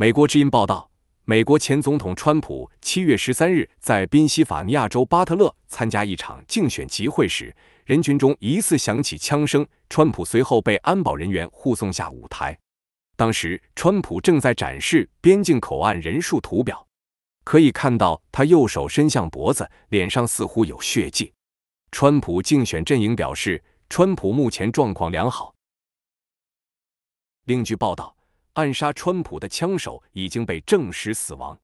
美国之音报道，美国前总统川普七月十三日在宾夕法尼亚州巴特勒参加一场竞选集会时，人群中疑似响起枪声，川普随后被安保人员护送下舞台。当时，川普正在展示边境口岸人数图表，可以看到他右手伸向脖子，脸上似乎有血迹。川普竞选阵营表示，川普目前状况良好。另据报道。暗杀川普的枪手已经被证实死亡，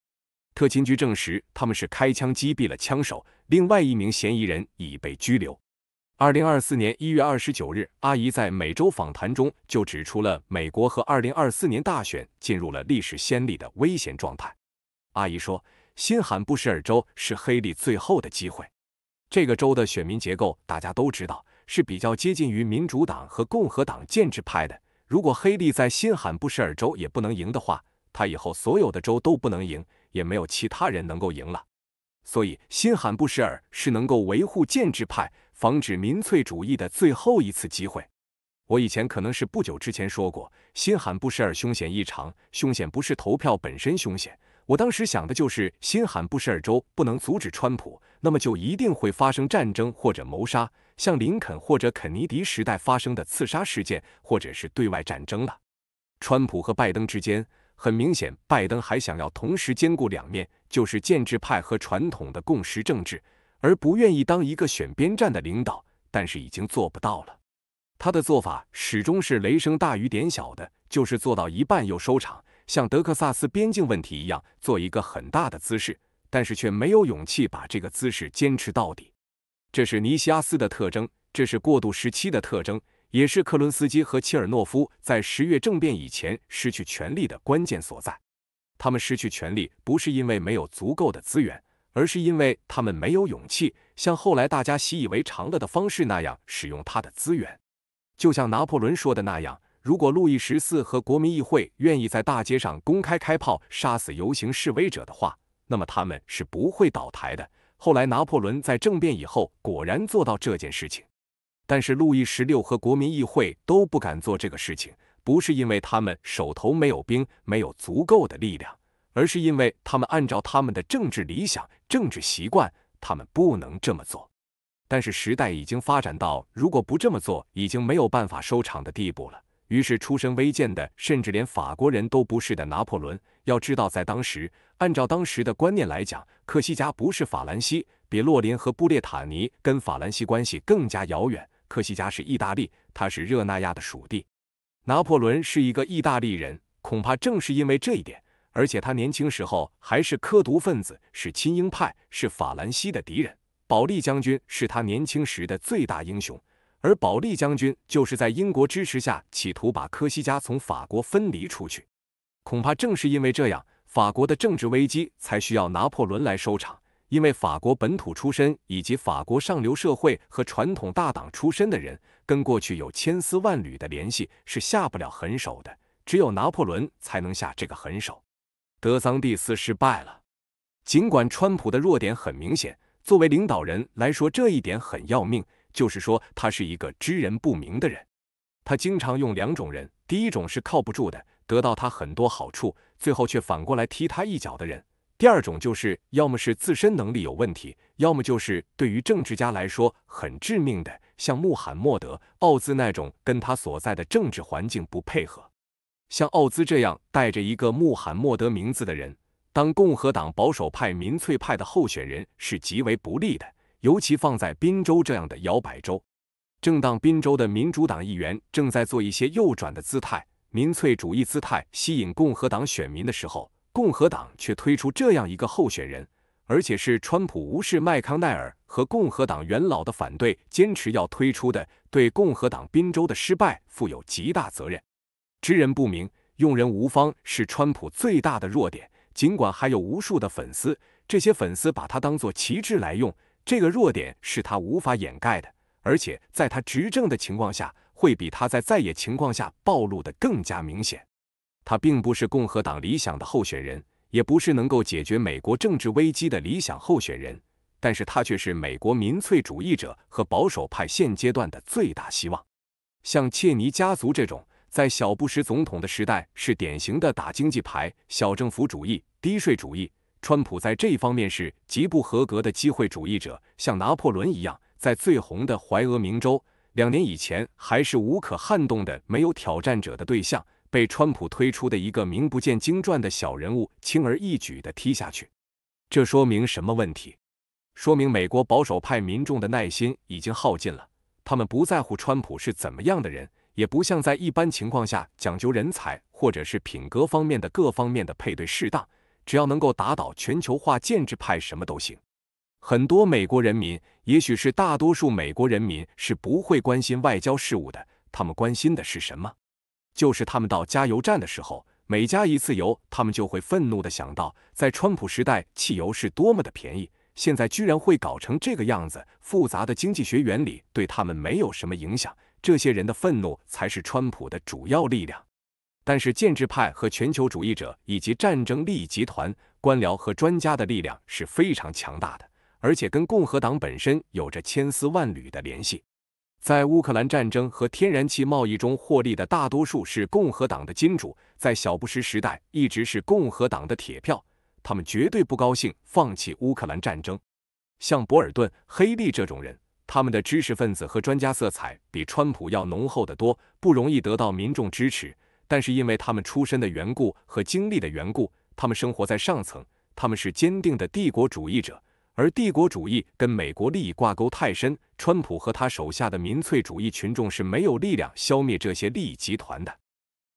特勤局证实他们是开枪击毙了枪手，另外一名嫌疑人已被拘留。二零二四年一月二十九日，阿姨在美洲访谈中就指出了美国和二零二四年大选进入了历史先例的危险状态。阿姨说：“新罕布什尔州是黑利最后的机会，这个州的选民结构大家都知道是比较接近于民主党和共和党建制派的。”如果黑利在新罕布什尔州也不能赢的话，他以后所有的州都不能赢，也没有其他人能够赢了。所以新罕布什尔是能够维护建制派、防止民粹主义的最后一次机会。我以前可能是不久之前说过，新罕布什尔凶险异常，凶险不是投票本身凶险。我当时想的就是新罕布什尔州不能阻止川普，那么就一定会发生战争或者谋杀。像林肯或者肯尼迪时代发生的刺杀事件，或者是对外战争了。川普和拜登之间，很明显，拜登还想要同时兼顾两面，就是建制派和传统的共识政治，而不愿意当一个选边站的领导。但是已经做不到了，他的做法始终是雷声大雨点小的，就是做到一半又收场，像德克萨斯边境问题一样，做一个很大的姿势，但是却没有勇气把这个姿势坚持到底。这是尼西亚斯的特征，这是过渡时期的特征，也是克伦斯基和切尔诺夫在十月政变以前失去权力的关键所在。他们失去权力不是因为没有足够的资源，而是因为他们没有勇气像后来大家习以为常了的方式那样使用他的资源。就像拿破仑说的那样，如果路易十四和国民议会愿意在大街上公开开炮杀死游行示威者的话，那么他们是不会倒台的。后来，拿破仑在政变以后果然做到这件事情，但是路易十六和国民议会都不敢做这个事情，不是因为他们手头没有兵，没有足够的力量，而是因为他们按照他们的政治理想、政治习惯，他们不能这么做。但是时代已经发展到如果不这么做，已经没有办法收场的地步了。于是出身微贱的，甚至连法国人都不是的拿破仑。要知道，在当时，按照当时的观念来讲，科西嘉不是法兰西，比洛林和布列塔尼跟法兰西关系更加遥远。科西嘉是意大利，他是热那亚的属地。拿破仑是一个意大利人，恐怕正是因为这一点，而且他年轻时候还是科独分子，是亲英派，是法兰西的敌人。保利将军是他年轻时的最大英雄，而保利将军就是在英国支持下，企图把科西嘉从法国分离出去。恐怕正是因为这样，法国的政治危机才需要拿破仑来收场。因为法国本土出身以及法国上流社会和传统大党出身的人，跟过去有千丝万缕的联系，是下不了狠手的。只有拿破仑才能下这个狠手。德桑蒂斯失败了。尽管川普的弱点很明显，作为领导人来说，这一点很要命。就是说，他是一个知人不明的人。他经常用两种人，第一种是靠不住的。得到他很多好处，最后却反过来踢他一脚的人。第二种就是，要么是自身能力有问题，要么就是对于政治家来说很致命的，像穆罕默德·奥兹那种跟他所在的政治环境不配合。像奥兹这样带着一个穆罕默德名字的人，当共和党保守派民粹派的候选人是极为不利的，尤其放在宾州这样的摇摆州。正当宾州的民主党议员正在做一些右转的姿态。民粹主义姿态吸引共和党选民的时候，共和党却推出这样一个候选人，而且是川普无视麦康奈尔和共和党元老的反对，坚持要推出的。对共和党宾州的失败负有极大责任。知人不明，用人无方是川普最大的弱点。尽管还有无数的粉丝，这些粉丝把他当做旗帜来用，这个弱点是他无法掩盖的。而且在他执政的情况下。会比他在在野情况下暴露的更加明显。他并不是共和党理想的候选人，也不是能够解决美国政治危机的理想候选人，但是他却是美国民粹主义者和保守派现阶段的最大希望。像切尼家族这种，在小布什总统的时代是典型的打经济牌、小政府主义、低税主义。川普在这一方面是极不合格的机会主义者，像拿破仑一样，在最红的怀俄明州。两年以前还是无可撼动的没有挑战者的对象，被川普推出的一个名不见经传的小人物轻而易举的踢下去，这说明什么问题？说明美国保守派民众的耐心已经耗尽了，他们不在乎川普是怎么样的人，也不像在一般情况下讲究人才或者是品格方面的各方面的配对适当，只要能够打倒全球化建制派什么都行。很多美国人民，也许是大多数美国人民，是不会关心外交事务的。他们关心的是什么？就是他们到加油站的时候，每加一次油，他们就会愤怒的想到，在川普时代，汽油是多么的便宜，现在居然会搞成这个样子。复杂的经济学原理对他们没有什么影响，这些人的愤怒才是川普的主要力量。但是，建制派和全球主义者以及战争利益集团、官僚和专家的力量是非常强大的。而且跟共和党本身有着千丝万缕的联系，在乌克兰战争和天然气贸易中获利的大多数是共和党的金主，在小布什时代一直是共和党的铁票，他们绝对不高兴放弃乌克兰战争。像博尔顿、黑利这种人，他们的知识分子和专家色彩比川普要浓厚得多，不容易得到民众支持。但是因为他们出身的缘故和经历的缘故，他们生活在上层，他们是坚定的帝国主义者。而帝国主义跟美国利益挂钩太深，川普和他手下的民粹主义群众是没有力量消灭这些利益集团的。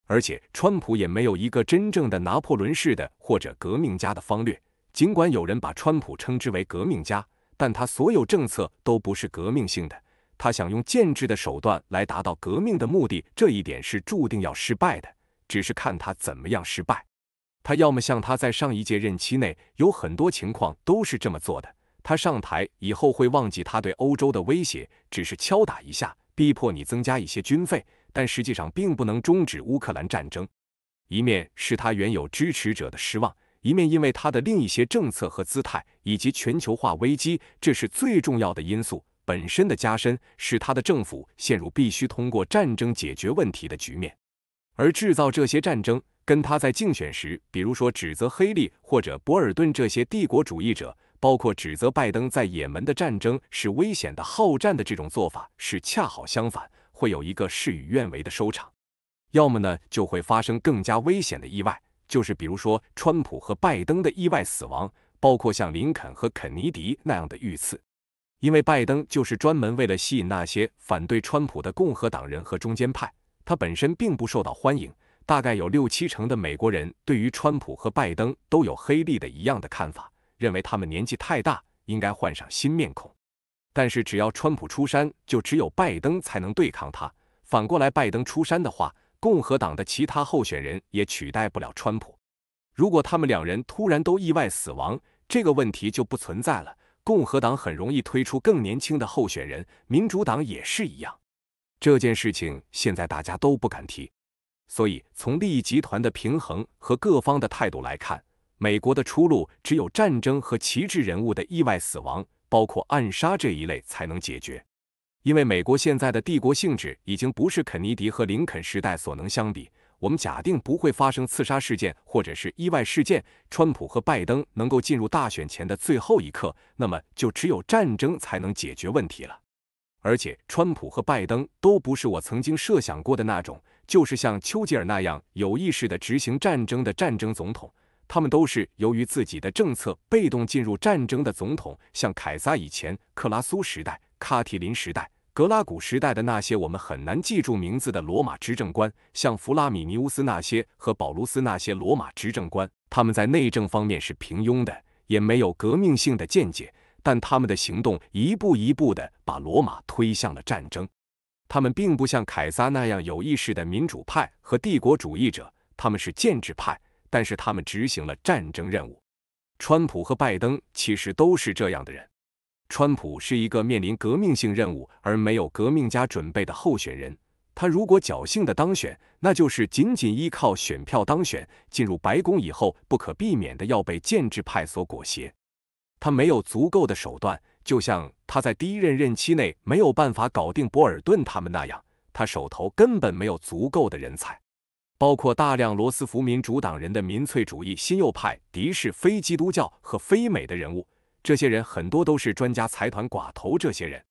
而且，川普也没有一个真正的拿破仑式的或者革命家的方略。尽管有人把川普称之为革命家，但他所有政策都不是革命性的。他想用建制的手段来达到革命的目的，这一点是注定要失败的。只是看他怎么样失败。他要么像他在上一届任期内有很多情况都是这么做的，他上台以后会忘记他对欧洲的威胁，只是敲打一下，逼迫你增加一些军费，但实际上并不能终止乌克兰战争。一面是他原有支持者的失望，一面因为他的另一些政策和姿态，以及全球化危机，这是最重要的因素本身的加深，使他的政府陷入必须通过战争解决问题的局面，而制造这些战争。跟他在竞选时，比如说指责黑利或者博尔顿这些帝国主义者，包括指责拜登在也门的战争是危险的好战的这种做法是恰好相反，会有一个事与愿违的收场，要么呢就会发生更加危险的意外，就是比如说川普和拜登的意外死亡，包括像林肯和肯尼迪那样的遇刺，因为拜登就是专门为了吸引那些反对川普的共和党人和中间派，他本身并不受到欢迎。大概有六七成的美国人对于川普和拜登都有黑利的一样的看法，认为他们年纪太大，应该换上新面孔。但是只要川普出山，就只有拜登才能对抗他。反过来，拜登出山的话，共和党的其他候选人也取代不了川普。如果他们两人突然都意外死亡，这个问题就不存在了。共和党很容易推出更年轻的候选人，民主党也是一样。这件事情现在大家都不敢提。所以，从利益集团的平衡和各方的态度来看，美国的出路只有战争和旗帜人物的意外死亡，包括暗杀这一类才能解决。因为美国现在的帝国性质已经不是肯尼迪和林肯时代所能相比。我们假定不会发生刺杀事件或者是意外事件，川普和拜登能够进入大选前的最后一刻，那么就只有战争才能解决问题了。而且，川普和拜登都不是我曾经设想过的那种。就是像丘吉尔那样有意识地执行战争的战争总统，他们都是由于自己的政策被动进入战争的总统。像凯撒以前、克拉苏时代、卡提林时代、格拉古时代的那些我们很难记住名字的罗马执政官，像弗拉米尼乌斯那些和保卢斯那些罗马执政官，他们在内政方面是平庸的，也没有革命性的见解，但他们的行动一步一步地把罗马推向了战争。他们并不像凯撒那样有意识的民主派和帝国主义者，他们是建制派，但是他们执行了战争任务。川普和拜登其实都是这样的人。川普是一个面临革命性任务而没有革命家准备的候选人，他如果侥幸的当选，那就是仅仅依靠选票当选，进入白宫以后不可避免的要被建制派所裹挟，他没有足够的手段。就像他在第一任任期内没有办法搞定博尔顿他们那样，他手头根本没有足够的人才，包括大量罗斯福民主党人的民粹主义新右派，敌视非基督教和非美的人物。这些人很多都是专家、财团、寡头。这些人，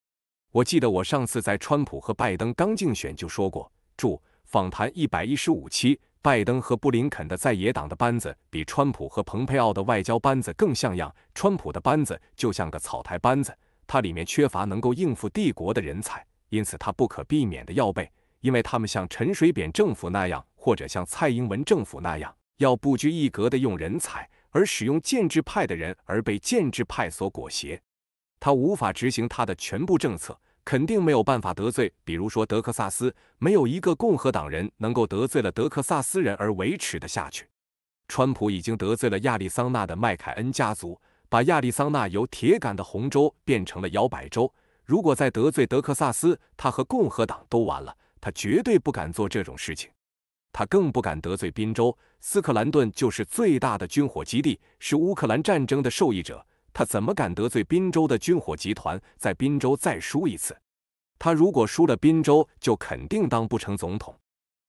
我记得我上次在川普和拜登刚竞选就说过，注访谈一百一十五期。拜登和布林肯的在野党的班子比川普和蓬佩奥的外交班子更像样。川普的班子就像个草台班子，它里面缺乏能够应付帝国的人才，因此他不可避免的要被，因为他们像陈水扁政府那样，或者像蔡英文政府那样，要不拘一格的用人才，而使用建制派的人，而被建制派所裹挟，他无法执行他的全部政策。肯定没有办法得罪，比如说德克萨斯，没有一个共和党人能够得罪了德克萨斯人而维持的下去。川普已经得罪了亚利桑那的麦凯恩家族，把亚利桑那由铁杆的红州变成了摇摆州。如果再得罪德克萨斯，他和共和党都完了。他绝对不敢做这种事情，他更不敢得罪宾州。斯克兰顿就是最大的军火基地，是乌克兰战争的受益者。他怎么敢得罪滨州的军火集团？在滨州再输一次，他如果输了滨州，就肯定当不成总统。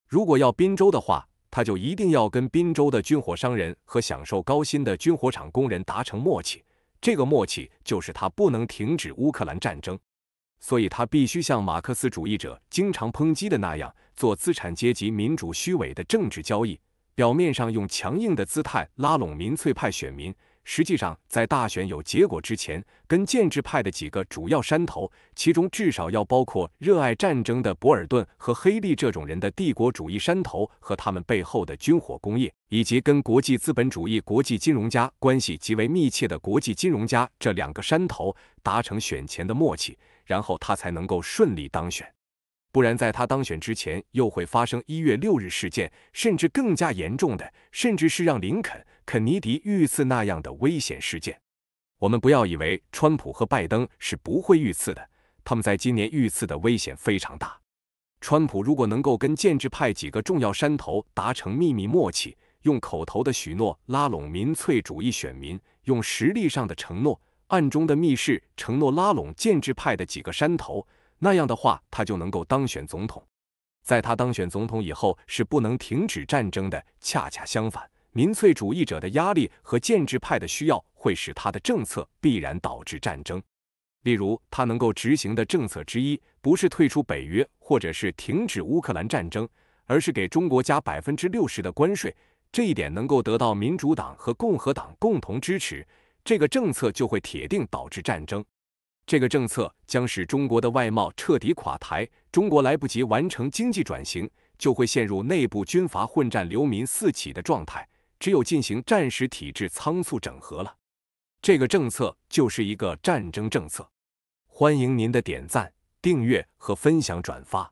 如果要滨州的话，他就一定要跟滨州的军火商人和享受高薪的军火厂工人达成默契。这个默契就是他不能停止乌克兰战争，所以他必须像马克思主义者经常抨击的那样，做资产阶级民主虚伪的政治交易，表面上用强硬的姿态拉拢民粹派选民。实际上，在大选有结果之前，跟建制派的几个主要山头，其中至少要包括热爱战争的博尔顿和黑利这种人的帝国主义山头和他们背后的军火工业，以及跟国际资本主义、国际金融家关系极为密切的国际金融家这两个山头达成选前的默契，然后他才能够顺利当选。不然，在他当选之前，又会发生一月六日事件，甚至更加严重的，甚至是让林肯、肯尼迪遇刺那样的危险事件。我们不要以为川普和拜登是不会遇刺的，他们在今年遇刺的危险非常大。川普如果能够跟建制派几个重要山头达成秘密默契，用口头的许诺拉拢民粹主义选民，用实力上的承诺、暗中的密室承诺拉拢建制派的几个山头。那样的话，他就能够当选总统。在他当选总统以后，是不能停止战争的。恰恰相反，民粹主义者的压力和建制派的需要会使他的政策必然导致战争。例如，他能够执行的政策之一，不是退出北约或者是停止乌克兰战争，而是给中国加百分之六十的关税。这一点能够得到民主党和共和党共同支持，这个政策就会铁定导致战争。这个政策将使中国的外贸彻底垮台，中国来不及完成经济转型，就会陷入内部军阀混战、流民四起的状态。只有进行战时体制仓促整合了，这个政策就是一个战争政策。欢迎您的点赞、订阅和分享转发。